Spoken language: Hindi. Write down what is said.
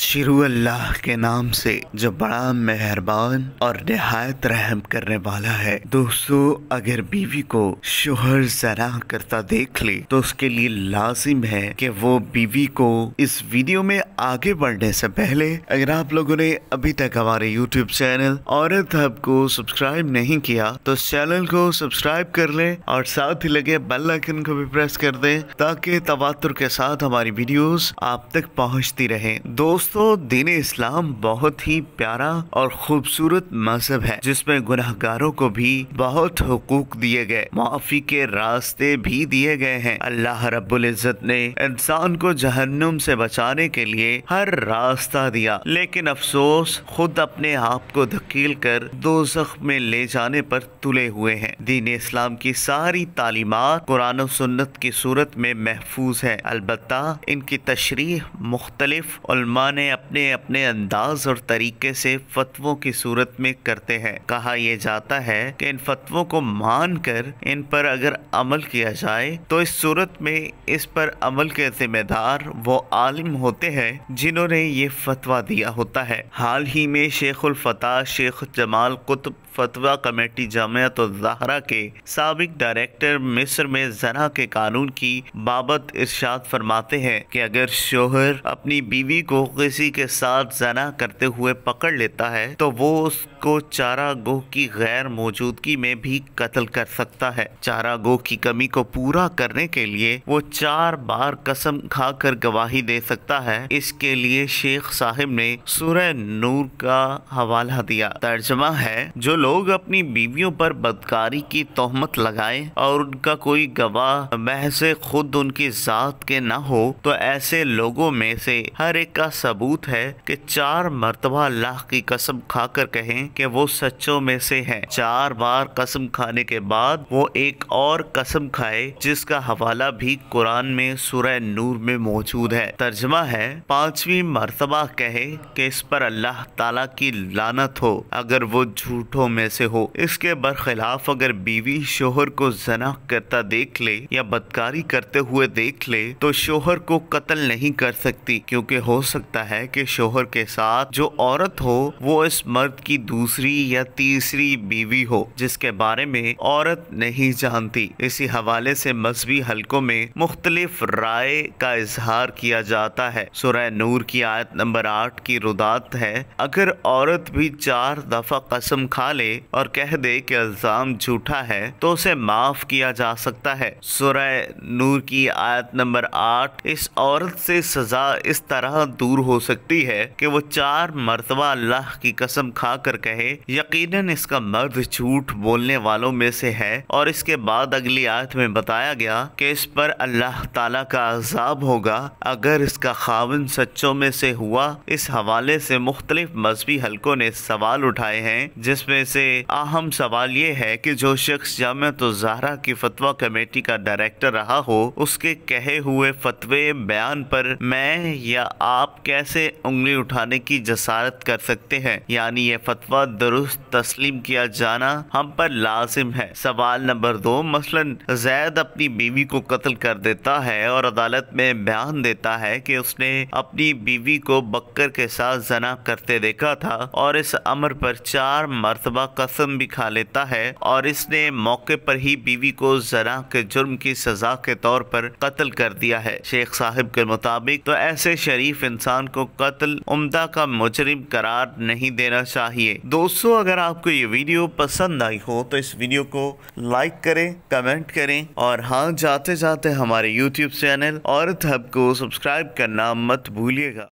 शुरू अल्लाह के नाम से जो बड़ा मेहरबान और नहायत रहम करने वाला है दोस्तों अगर बीवी को शोहर जरा करता देख ले तो उसके लिए लाजिम है कि वो बीवी को इस वीडियो में आगे बढ़ने से पहले अगर आप लोगों ने अभी तक हमारे यूट्यूब चैनल औरत हब को सब्सक्राइब नहीं किया तो चैनल को सब्सक्राइब कर ले और साथ ही लगे बेल आइकन को भी प्रेस कर दे ताकि तवातुर के साथ हमारी वीडियोज आप तक पहुंचती रहे दोस्त दोस्तों दीन इस्लाम बहुत ही प्यारा और खूबसूरत मजहब है जिसमें गुनाहगारों को भी बहुत हकूक दिए गए माफी के रास्ते भी दिए गए हैं अल्लाह रब्बुल इज़्ज़त ने इंसान को जहन्नुम से बचाने के लिए हर रास्ता दिया लेकिन अफसोस खुद अपने आप को धकेल कर दो में ले जाने पर तुले हुए हैं दीन इस्लाम की सारी तालीमत कुरान सुन्नत की सूरत में महफूज है अलबत् इनकी तशरी मुख्तलिफ उलमान ने अपने अपने अंदाज और तरीके से फतवों की सूरत में करते हैं कहा यह जाता है कि इन फतवों को मानकर इन पर अगर अमल किया जाए तो इस सूरत में इस पर अमल के जिम्मेदार वो आलिम होते हैं जिन्होंने ये फतवा दिया होता है हाल ही में शेख उलफता शेख जमाल कुतुब फतवा कमेटी जमयत जहरा के सबक डायरेक्टर मिस्र में जना के कानून की बाबत इर्शाद फरमाते हैं कि अगर शोहर अपनी बीवी को किसी के साथ जना करते हुए पकड़ लेता है तो वो उसको चारा गोह की गैर मौजूदगी में भी कत्ल कर सकता है चारा गोह की कमी को पूरा करने के लिए वो चार बार कसम खाकर गवाही दे सकता है इसके लिए शेख साहिब ने सुरह नूर का हवाला दिया तर्जमा है जो लोग अपनी बीवियों पर बदकारी की तोहमत लगाए और उनका कोई गवाह महज खुद उनकी जात के न हो तो ऐसे लोगों में से हर एक का सबूत है कि चार मरतबा अल्लाह की कसम खाकर कहें कि वो सच्चों में से है चार बार कसम खाने के बाद वो एक और कसम खाए जिसका हवाला भी कुरान में सुरह नूर में मौजूद है तर्जमा है पांचवी मरतबा कहे कि इस पर अल्लाह ताला की लानत हो अगर वो झूठों में से हो इसके बरखिलाफ अगर बीवी शोहर को जना करता देख ले या बदकारी करते हुए देख ले तो शोहर को कत्ल नहीं कर सकती क्योंकि हो सकता है कि शोहर के साथ जो औरत हो वो इस मर्द की दूसरी या तीसरी बीवी हो जिसके बारे में औरत नहीं जानती इसी हवाले से मजहबी हलकों में मुख्तलिफ राय का इजहार किया जाता है सुरह नूर की आयत नंबर आठ की रुदात है अगर औरत भी चार दफा कसम खा ले ले और कह दे कि इल्ज़ाम झूठा है तो उसे माफ़ किया जा सकता है सुरह नूर की आयत नंबर आठ इस औरत से सज़ा इस तरह दूर हो सकती है कि वो चार मरतबा अल्लाह की कसम खा कर कहे यकीनन इसका मर्द झूठ बोलने वालों में से है और इसके बाद अगली आयत में बताया गया कि इस पर अल्लाह ताला का अजाब होगा अगर इसका खावन सच्चों में से हुआ इस हवाले से मुख्तलिफ मजहबी हल्कों ने सवाल उठाए हैं जिसमें से अहम सवाल ये है कि जो शख्स जामत तो जहरा की फतवा कमेटी का डायरेक्टर रहा हो उसके कहे हुए फतवे बयान पर मैं या आप कैसे उंगली उठाने की जसारत कर सकते हैं यानी ये फतवा दुरुस्त तस्लीम किया जाना हम पर लाजिम है सवाल नंबर दो मसलन जैद अपनी बीवी को कत्ल कर देता है और अदालत में बयान देता है कि उसने अपनी बीवी को बकर के साथ जना करते देखा था और इस अमर पर चार मरतबा मरतबा कसम भी खा लेता है और इसने मौके पर ही बीवी को जरा के जुर्म की सजा के तौर पर कत्ल कर दिया है शेख साहिब के मुताबिक तो ऐसे शरीफ इंसान को कत्ल उमदा का मुजरिम करार नहीं देना चाहिए दोस्तों अगर आपको ये वीडियो पसंद आई हो तो इस वीडियो को लाइक करें कमेंट करें और हाँ जाते जाते हमारे यूट्यूब चैनल और को सब्सक्राइब करना मत भूलिएगा